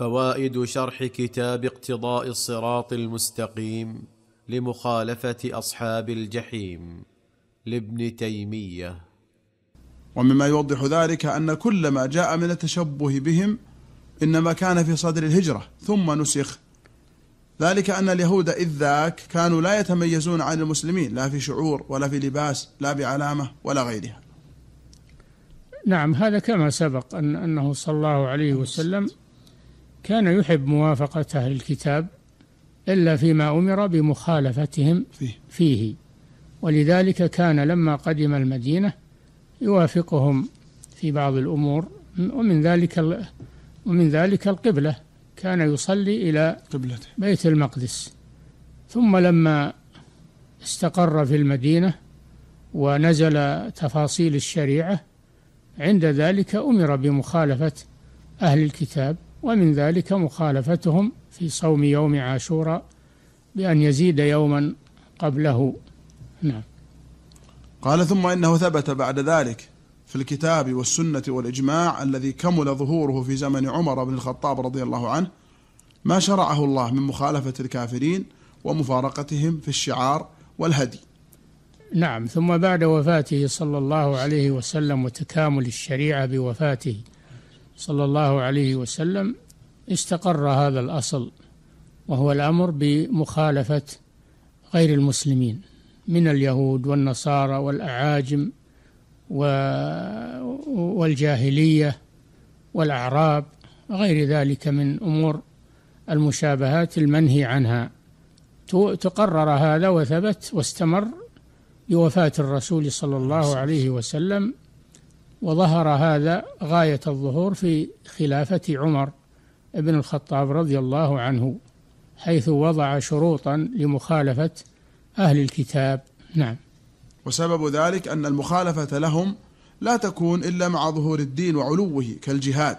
فوائد شرح كتاب اقتضاء الصراط المستقيم لمخالفه اصحاب الجحيم لابن تيميه ومما يوضح ذلك ان كل ما جاء من التشبه بهم انما كان في صدر الهجره ثم نسخ ذلك ان اليهود اذ ذاك كانوا لا يتميزون عن المسلمين لا في شعور ولا في لباس لا بعلامه ولا غيرها. نعم هذا كما سبق ان انه صلى الله عليه وسلم كان يحب موافقة أهل الكتاب إلا فيما أمر بمخالفتهم فيه, فيه ولذلك كان لما قدم المدينة يوافقهم في بعض الأمور ومن ذلك ومن ذلك القبلة كان يصلي إلى قبلته بيت المقدس ثم لما استقر في المدينة ونزل تفاصيل الشريعة عند ذلك أمر بمخالفة أهل الكتاب ومن ذلك مخالفتهم في صوم يوم عاشوراء بأن يزيد يوما قبله نعم قال ثم إنه ثبت بعد ذلك في الكتاب والسنة والإجماع الذي كمل ظهوره في زمن عمر بن الخطاب رضي الله عنه ما شرعه الله من مخالفة الكافرين ومفارقتهم في الشعار والهدي نعم ثم بعد وفاته صلى الله عليه وسلم وتكامل الشريعة بوفاته صلى الله عليه وسلم استقر هذا الأصل وهو الأمر بمخالفة غير المسلمين من اليهود والنصارى والأعاجم والجاهلية والأعراب غير ذلك من أمور المشابهات المنهي عنها تقرر هذا وثبت واستمر بوفاة الرسول صلى الله عليه وسلم وظهر هذا غاية الظهور في خلافة عمر بن الخطاب رضي الله عنه حيث وضع شروطا لمخالفة أهل الكتاب نعم وسبب ذلك أن المخالفة لهم لا تكون إلا مع ظهور الدين وعلوه كالجهاد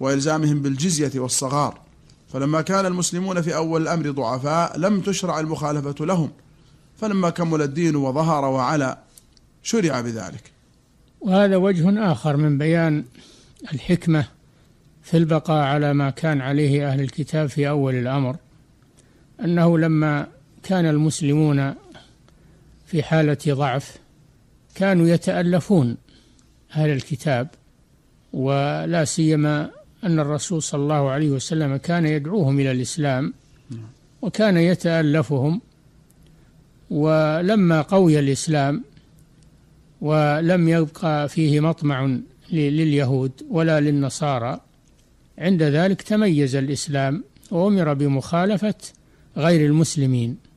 وإلزامهم بالجزية والصغار فلما كان المسلمون في أول الأمر ضعفاء لم تشرع المخالفة لهم فلما كمل الدين وظهر وعلى شرع بذلك وهذا وجه آخر من بيان الحكمة في البقاء على ما كان عليه أهل الكتاب في أول الأمر أنه لما كان المسلمون في حالة ضعف كانوا يتألفون أهل الكتاب ولا سيما أن الرسول صلى الله عليه وسلم كان يدعوهم إلى الإسلام وكان يتألفهم ولما قوي الإسلام ولم يبقى فيه مطمع لليهود ولا للنصارى عند ذلك تميز الإسلام وأمر بمخالفة غير المسلمين